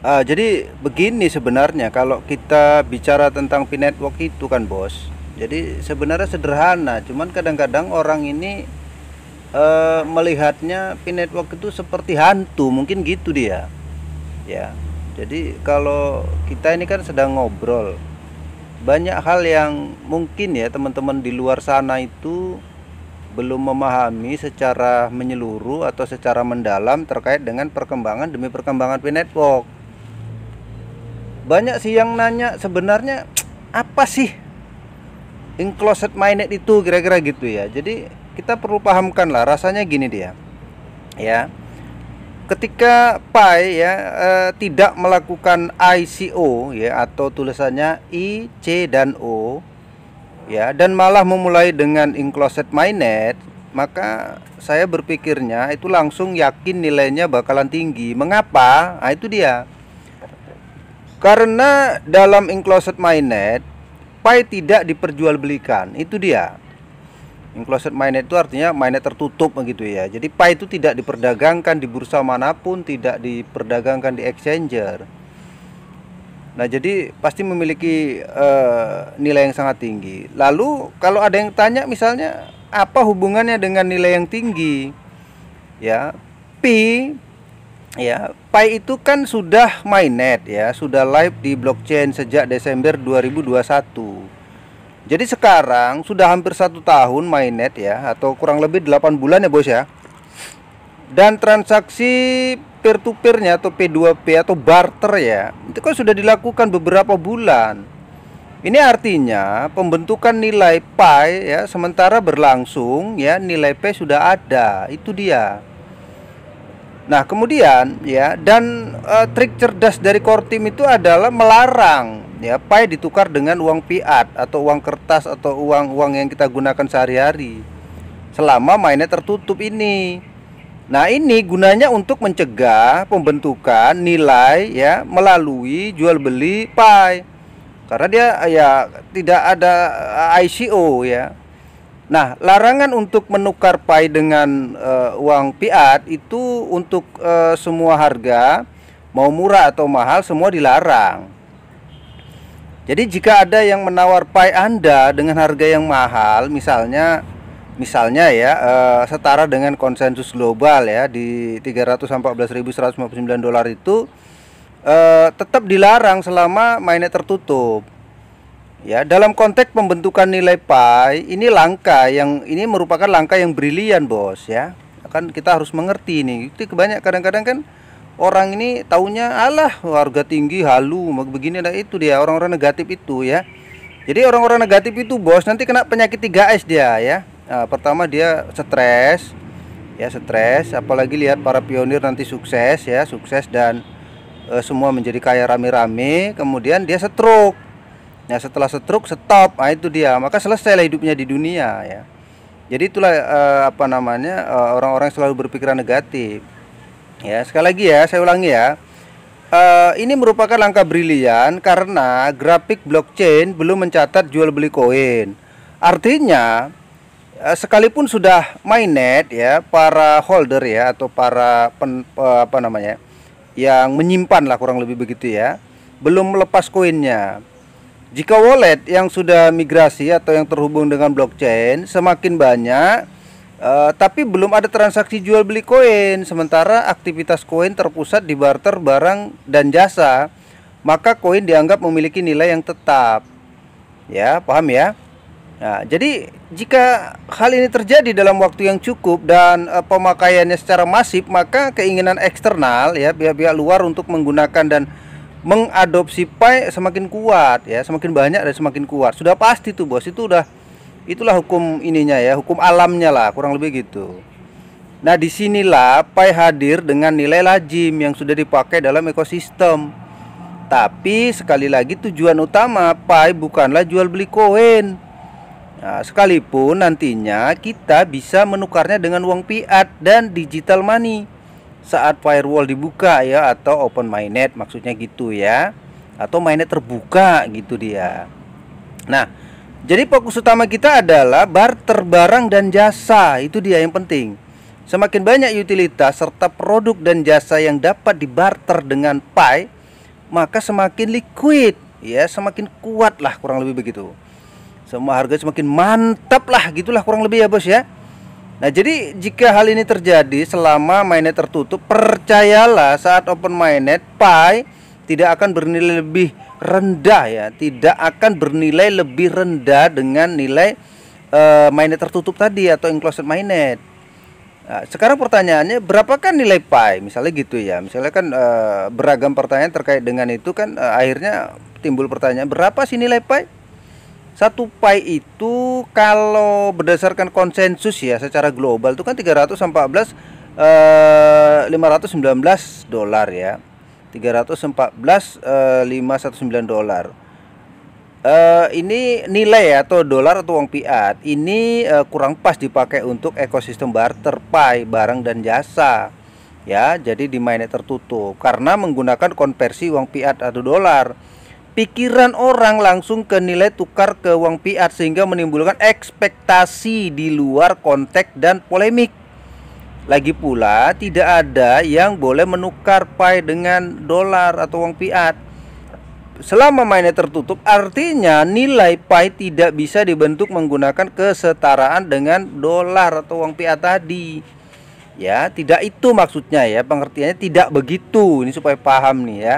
Uh, jadi begini sebenarnya kalau kita bicara tentang P network itu kan bos. Jadi sebenarnya sederhana, cuman kadang-kadang orang ini uh, melihatnya P network itu seperti hantu, mungkin gitu dia. Ya. Jadi kalau kita ini kan sedang ngobrol banyak hal yang mungkin ya teman-teman di luar sana itu belum memahami secara menyeluruh atau secara mendalam terkait dengan perkembangan demi perkembangan P network banyak sih yang nanya sebenarnya apa sih enclosed mainet itu kira-kira gitu ya jadi kita perlu pahamkan lah rasanya gini dia ya ketika Pi ya eh, tidak melakukan ICO ya atau tulisannya I C dan O ya dan malah memulai dengan enclosed mainet maka saya berpikirnya itu langsung yakin nilainya bakalan tinggi mengapa nah, itu dia karena dalam enclosed mainnet Pi tidak diperjualbelikan, itu dia. Enclosed mainnet itu artinya mainnet tertutup begitu ya. Jadi Pi itu tidak diperdagangkan di bursa manapun, tidak diperdagangkan di exchanger. Nah, jadi pasti memiliki uh, nilai yang sangat tinggi. Lalu kalau ada yang tanya misalnya apa hubungannya dengan nilai yang tinggi? Ya, pi ya Pi itu kan sudah mainnet ya sudah live di blockchain sejak Desember 2021 jadi sekarang sudah hampir satu tahun mainnet ya atau kurang lebih 8 bulan ya bos ya dan transaksi peer to peernya atau P2P atau barter ya itu kan sudah dilakukan beberapa bulan ini artinya pembentukan nilai Pi ya sementara berlangsung ya nilai P sudah ada itu dia Nah, kemudian ya dan e, trik cerdas dari team itu adalah melarang ya pay ditukar dengan uang fiat atau uang kertas atau uang-uang yang kita gunakan sehari-hari selama mainnya tertutup ini. Nah, ini gunanya untuk mencegah pembentukan nilai ya melalui jual beli pay. Karena dia ya tidak ada eh, ICO ya. Nah, larangan untuk menukar PAI dengan uh, uang fiat itu untuk uh, semua harga, mau murah atau mahal semua dilarang. Jadi jika ada yang menawar PAI Anda dengan harga yang mahal, misalnya misalnya ya uh, setara dengan konsensus global ya di 314.159 dolar itu uh, tetap dilarang selama mainnya tertutup. Ya, dalam konteks pembentukan nilai pi, ini langkah yang ini merupakan langkah yang brilian, Bos, ya. Kan kita harus mengerti ini. Itu kebanyak kadang-kadang kan orang ini taunya alah warga tinggi halu begini nah itu dia orang-orang negatif itu ya. Jadi orang-orang negatif itu bos nanti kena penyakit 3S dia ya. Nah, pertama dia stres ya stres apalagi lihat para pionir nanti sukses ya sukses dan e, semua menjadi kaya rame-rame kemudian dia stroke Ya setelah setruk stop, nah itu dia. Maka selesai lah hidupnya di dunia ya. Jadi itulah eh, apa namanya eh, orang-orang eh, selalu berpikiran negatif. Ya sekali lagi ya saya ulangi ya. Uh, ini merupakan langkah brilian karena grafik blockchain belum mencatat jual beli koin. Artinya, uh, sekalipun sudah mainnet ya para holder ya atau para pen, uh, apa namanya yang menyimpan lah kurang lebih begitu ya, belum melepas koinnya. Jika wallet yang sudah migrasi atau yang terhubung dengan blockchain semakin banyak, uh, tapi belum ada transaksi jual beli koin, sementara aktivitas koin terpusat di barter barang dan jasa, maka koin dianggap memiliki nilai yang tetap. Ya, paham ya? Nah, jadi jika hal ini terjadi dalam waktu yang cukup dan uh, pemakaiannya secara masif, maka keinginan eksternal ya pihak-pihak luar untuk menggunakan dan mengadopsi pi semakin kuat ya semakin banyak dan semakin kuat sudah pasti tuh bos itu udah itulah hukum ininya ya hukum alamnya lah kurang lebih gitu nah disinilah pi hadir dengan nilai lazim yang sudah dipakai dalam ekosistem tapi sekali lagi tujuan utama pi bukanlah jual beli koin nah, sekalipun nantinya kita bisa menukarnya dengan uang fiat dan digital money saat firewall dibuka ya atau open mainnet maksudnya gitu ya atau mainnet terbuka gitu dia. Nah, jadi fokus utama kita adalah barter barang dan jasa, itu dia yang penting. Semakin banyak utilitas serta produk dan jasa yang dapat dibarter dengan pai maka semakin liquid, ya, semakin kuat lah kurang lebih begitu. Semua harga semakin mantap lah gitulah kurang lebih ya, Bos ya. Nah, jadi jika hal ini terjadi selama mainnet tertutup, percayalah saat open mainnet pi tidak akan bernilai lebih rendah ya, tidak akan bernilai lebih rendah dengan nilai uh, mainnet tertutup tadi atau enclosed mainnet. Nah, sekarang pertanyaannya berapakah nilai pi? Misalnya gitu ya. Misalnya kan uh, beragam pertanyaan terkait dengan itu kan uh, akhirnya timbul pertanyaan berapa sih nilai pi? satu pi itu kalau berdasarkan konsensus ya secara global itu kan 314 uh, 519 dolar ya 314 uh, 519 dolar uh, ini nilai ya atau dolar atau uang fiat ini uh, kurang pas dipakai untuk ekosistem barter pi barang dan jasa ya jadi di mainnya tertutup karena menggunakan konversi uang fiat atau dolar pikiran orang langsung ke nilai tukar ke uang fiat sehingga menimbulkan ekspektasi di luar konteks dan polemik. Lagi pula tidak ada yang boleh menukar PAI dengan dolar atau uang fiat. Selama mainnya tertutup artinya nilai PAI tidak bisa dibentuk menggunakan kesetaraan dengan dolar atau uang fiat tadi. Ya, tidak itu maksudnya ya, pengertiannya tidak begitu. Ini supaya paham nih ya.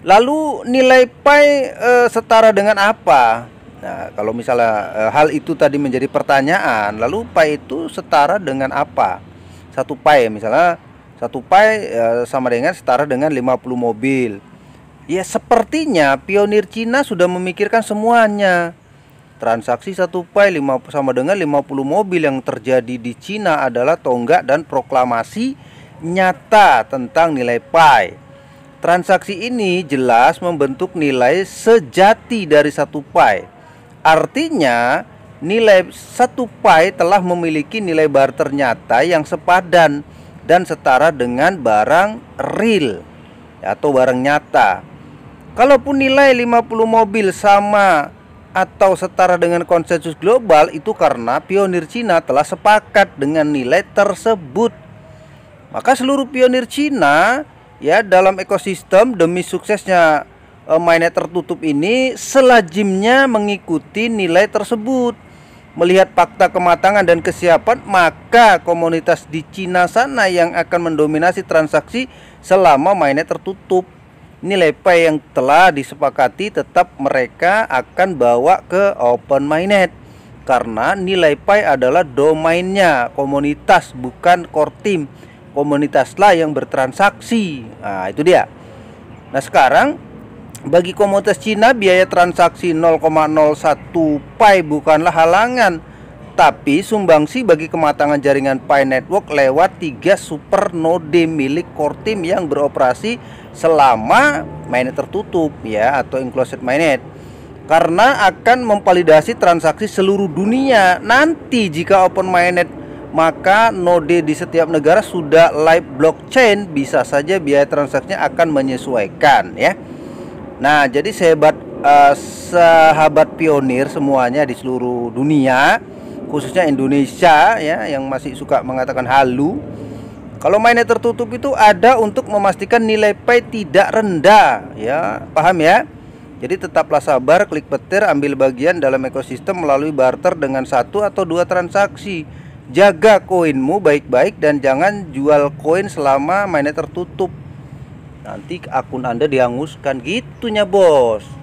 Lalu nilai pi e, eh, setara dengan apa? Nah, kalau misalnya e, hal itu tadi menjadi pertanyaan, lalu pi itu setara dengan apa? Satu pi misalnya satu pi e, eh, sama dengan setara dengan 50 mobil. Ya sepertinya pionir Cina sudah memikirkan semuanya. Transaksi satu pi lima sama dengan 50 mobil yang terjadi di Cina adalah tonggak dan proklamasi nyata tentang nilai pi. Transaksi ini jelas membentuk nilai sejati dari satu pai. Artinya, nilai satu pai telah memiliki nilai barter nyata yang sepadan dan setara dengan barang real atau barang nyata. Kalaupun nilai 50 mobil sama atau setara dengan konsensus global itu karena pionir Cina telah sepakat dengan nilai tersebut. Maka seluruh pionir Cina ya dalam ekosistem demi suksesnya uh, mainnet tertutup ini selajimnya mengikuti nilai tersebut melihat fakta kematangan dan kesiapan maka komunitas di Cina sana yang akan mendominasi transaksi selama mainnet tertutup nilai pay yang telah disepakati tetap mereka akan bawa ke open mainnet karena nilai pay adalah domainnya komunitas bukan core team Komunitas lah yang bertransaksi. Nah, itu dia. Nah, sekarang bagi komunitas Cina biaya transaksi 0,01 Pi bukanlah halangan, tapi sumbangsi bagi kematangan jaringan Pi Network lewat tiga super node milik core team yang beroperasi selama mainnet tertutup ya atau enclosed mainnet karena akan memvalidasi transaksi seluruh dunia nanti jika open mainnet maka node di setiap negara sudah live blockchain bisa saja biaya transaksinya akan menyesuaikan ya nah jadi sehebat eh, sahabat pionir semuanya di seluruh dunia khususnya Indonesia ya yang masih suka mengatakan halu kalau mainnya tertutup itu ada untuk memastikan nilai pay tidak rendah, ya. Paham ya? Jadi tetaplah sabar, klik petir, ambil bagian dalam ekosistem melalui barter dengan satu atau dua transaksi. Jaga koinmu baik-baik dan jangan jual koin selama mainnya tertutup. Nanti akun Anda dihanguskan gitunya, Bos.